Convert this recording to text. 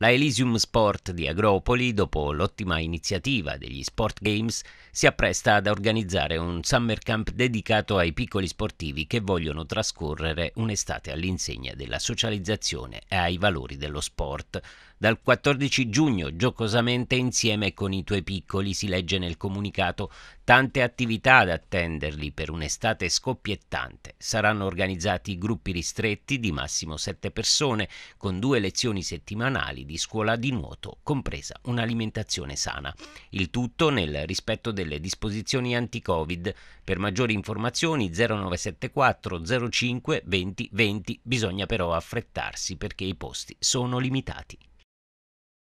La Elysium Sport di Agropoli, dopo l'ottima iniziativa degli Sport Games, si appresta ad organizzare un summer camp dedicato ai piccoli sportivi che vogliono trascorrere un'estate all'insegna della socializzazione e ai valori dello sport. Dal 14 giugno, giocosamente insieme con i tuoi piccoli, si legge nel comunicato, tante attività ad attenderli per un'estate scoppiettante. Saranno organizzati gruppi ristretti di massimo 7 persone, con due lezioni settimanali di scuola di nuoto, compresa un'alimentazione sana. Il tutto nel rispetto delle disposizioni anti-Covid. Per maggiori informazioni 0974 05 20 20 bisogna però affrettarsi perché i posti sono limitati.